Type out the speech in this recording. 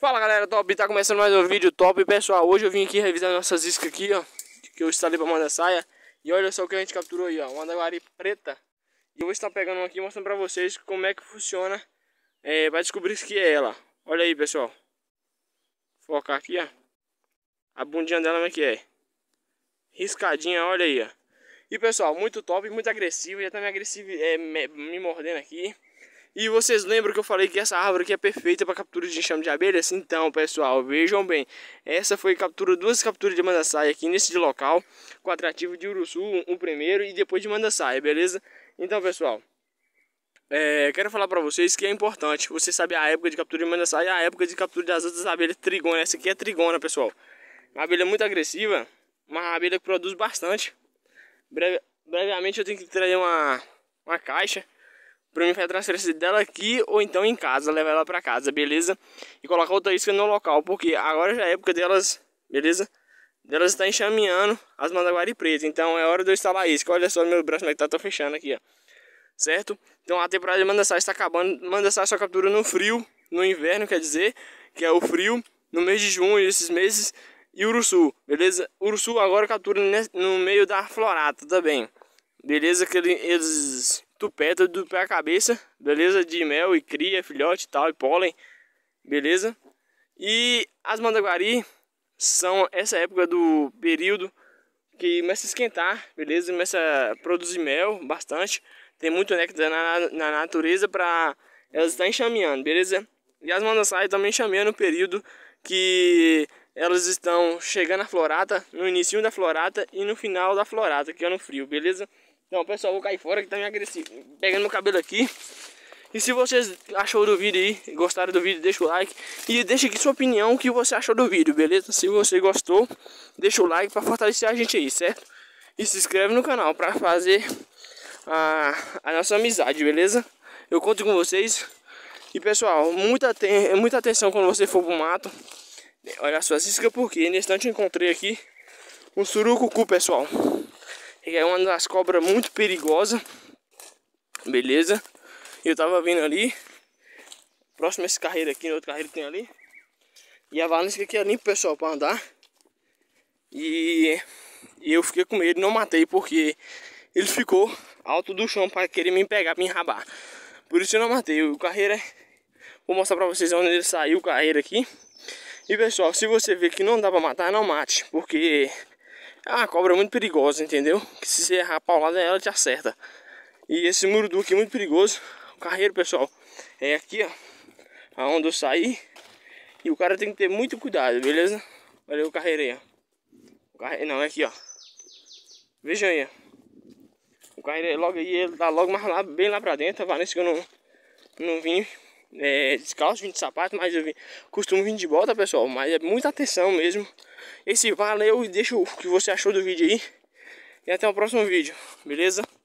Fala galera, top, tá começando mais um vídeo top Pessoal, hoje eu vim aqui revisar nossas iscas aqui, ó Que eu instalei pra mandar saia E olha só o que a gente capturou aí, ó Uma andaguari preta E eu vou estar pegando uma aqui e mostrando pra vocês como é que funciona é, Vai descobrir se que é ela Olha aí, pessoal Focar aqui, ó A bundinha dela, como é que é Riscadinha, olha aí, ó E pessoal, muito top, muito agressivo Já tá me agressivo, é, me, me mordendo aqui e vocês lembram que eu falei que essa árvore aqui é perfeita para captura de enxame de abelhas? Então, pessoal, vejam bem. Essa foi captura, duas capturas de mandaçaia aqui nesse local. Com atrativo de Uruçu, o um primeiro, e depois de mandaçaia, beleza? Então, pessoal, é, quero falar para vocês que é importante. Você sabe a época de captura de mandaçaia e a época de captura das outras abelhas trigona. Essa aqui é trigona, pessoal. Uma abelha muito agressiva, uma abelha que produz bastante. Breve, brevemente eu tenho que trazer uma, uma caixa Pra mim foi a transferência dela aqui ou então em casa, levar ela pra casa, beleza? E colocar outra isca no local, porque agora já é época delas, beleza? Delas está enxameando as mandaguari pretas, então é hora de eu instalar a isca. Olha só meu braço como é que tá, tô fechando aqui, ó. Certo? Então a temporada de manda está acabando, manda só captura no frio, no inverno, quer dizer, que é o frio, no mês de junho, esses meses, e uruçu, beleza? Uruçu agora captura no meio da florata também, beleza? Que eles tupeta do pé à cabeça, beleza? De mel e cria, filhote e tal, e pólen, beleza? E as mandaguari são essa época do período que começa a esquentar, beleza? Começa a produzir mel bastante. Tem muito néctar na, na natureza para elas estar tá enxameando, beleza? E as mandaçai também enxameiam no período que elas estão chegando à florata, no início da florata e no final da florata, que é no frio, beleza? Não, pessoal, vou cair fora que tá me agressivo. Pegando meu cabelo aqui. E se vocês acharam do vídeo aí, gostaram do vídeo, deixa o like. E deixa aqui sua opinião, o que você achou do vídeo, beleza? Se você gostou, deixa o like pra fortalecer a gente aí, certo? E se inscreve no canal pra fazer a, a nossa amizade, beleza? Eu conto com vocês. E pessoal, muita, ten, muita atenção quando você for pro mato. Olha só, assista porque nesse instante eu encontrei aqui um surucucu, pessoal. E é uma das cobras muito perigosa. Beleza? Eu tava vindo ali. Próximo a esse carreiro aqui, no outro carreiro que tem ali. E a valência aqui é limpa, pessoal, pra andar. E eu fiquei com medo, não matei porque ele ficou alto do chão para querer me pegar, me enrabar. Por isso eu não matei. O carreira, é- vou mostrar pra vocês onde ele saiu o carreira aqui. E pessoal, se você vê que não dá pra matar, não mate, porque é uma cobra muito perigosa, entendeu? Que se você errar a paulada, ela te acerta. E esse murudu aqui é muito perigoso. O carreiro, pessoal, é aqui, ó. Aonde eu saí. E o cara tem que ter muito cuidado, beleza? Olha o carreiro aí, ó. O carreiro, não, é aqui, ó. Vejam aí, ó. O carreiro é logo aí, ele tá logo mais lá, bem lá pra dentro. A que eu não, não vim é, descalço, vim de sapato, mas eu vim, costumo vir de bota, pessoal. Mas é muita atenção mesmo. Esse valeu e deixa o que você achou do vídeo aí. E até o próximo vídeo, beleza?